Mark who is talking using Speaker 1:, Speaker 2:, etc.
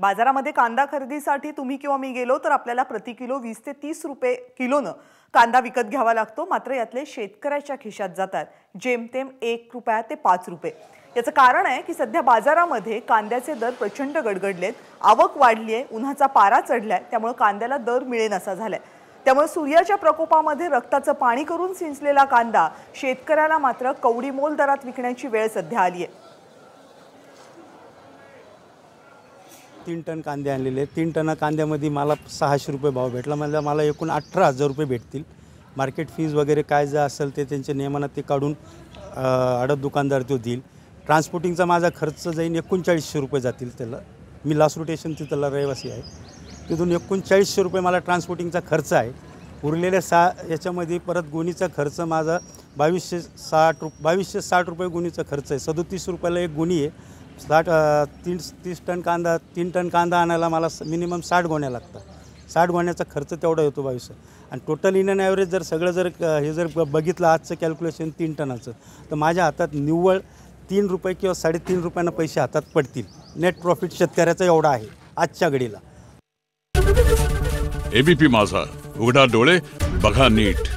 Speaker 1: बाजारामध्ये कांदा खरेदीसाठी तुम्ही किंवा मी गेलो तर आपल्याला प्रति किलो वीस ते तीस रुपये किलोनं कांदा विकत घ्यावा लागतो मात्र यातले शेतकऱ्याच्या खिशात जातात जेमतेम एक रुपया ते पाच रुपये याचं कारण आहे की सध्या बाजारामध्ये कांद्याचे दर प्रचंड गडगडलेत आवक वाढली आहे उन्हाचा पारा चढलाय त्यामुळे कांद्याला दर असा झालाय त्यामुळे सूर्याच्या प्रकोपामध्ये रक्ताचं पाणी करून सिंचलेला कांदा शेतकऱ्याला मात्र कवडी मोल दरात विकण्याची वेळ सध्या आली आहे
Speaker 2: तीन टन कांदे आणलेले आहेत तीन टन कांद्यामध्ये मला सहाशे रुपये भाव भेटला म्हणजे मला एकूण अठरा हजार रुपये भेटतील मार्केट फीज वगैरे काय जे असेल ते त्यांच्या नियमानं ते काढून अडत दुकानदार तो देईल ट्रान्सपोर्टिंगचा माझा खर्च जाईन एकोणचाळीसशे रुपये जातील त्याला मी लास स्टेशन तिथला रहिवासी आहे तिथून एकोणचाळीसशे रुपये मला ट्रान्सपोर्टिंगचा खर्च आहे उरलेल्या सा याच्यामध्ये परत गुणीचा खर्च माझा बावीसशे साठ रुप बावीसशे साठ रुपये गुणीचा खर्च आहे सदोतीस रुपयाला एक गुणी आहे साठ तीन तीस टन कांदा तीन टन कांदा आणायला मला मिनिमम साठ गोण्या लागतात साठ गोण्याचा खर्च तेवढा येतो बावीस आणि टोटल इन अँड ॲव्हरेज जर सगळं जर हे जर बघितलं आजचं कॅल्क्युलेशन तीन टनाचं तर माझ्या हातात निव्वळ तीन रुपये किंवा साडेतीन रुपयांना पैसे हातात पडतील नेट प्रॉफिट शेतकऱ्याचा एवढा आहे आजच्या घडीला
Speaker 3: एबीपी माझा उघडा डोळे बघा नीट